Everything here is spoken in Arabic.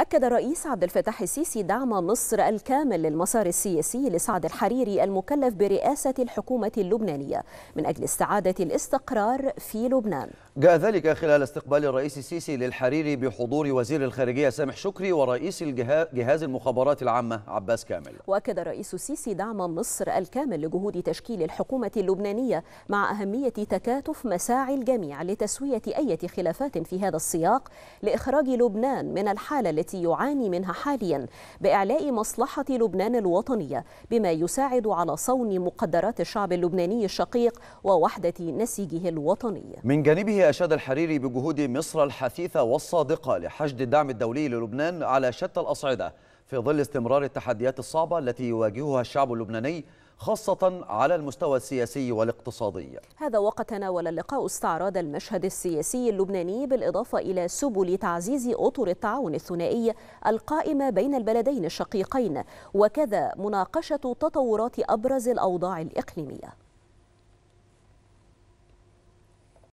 أكد الرئيس عبد الفتاح السيسي دعم مصر الكامل للمسار السياسي لسعد الحريري المكلف برئاسة الحكومة اللبنانية من أجل استعادة الاستقرار في لبنان جاء ذلك خلال استقبال الرئيس السيسي للحريري بحضور وزير الخارجية سامح شكري ورئيس جهاز المخابرات العامة عباس كامل وأكد الرئيس السيسي دعم مصر الكامل لجهود تشكيل الحكومة اللبنانية مع أهمية تكاتف مساعي الجميع لتسوية أي خلافات في هذا السياق لإخراج لبنان من الحالة التي يعاني منها حاليا بإعلاء مصلحة لبنان الوطنية بما يساعد على صون مقدرات الشعب اللبناني الشقيق ووحدة نسيجه الوطني من جانبه أشاد الحريري بجهود مصر الحثيثة والصادقة لحشد الدعم الدولي للبنان على شتى الأصعدة في ظل استمرار التحديات الصعبة التي يواجهها الشعب اللبناني خاصة على المستوى السياسي والاقتصادي هذا وقد تناول اللقاء استعراض المشهد السياسي اللبناني بالإضافة إلى سبل تعزيز أطر التعاون الثنائي القائمة بين البلدين الشقيقين وكذا مناقشة تطورات أبرز الأوضاع الإقليمية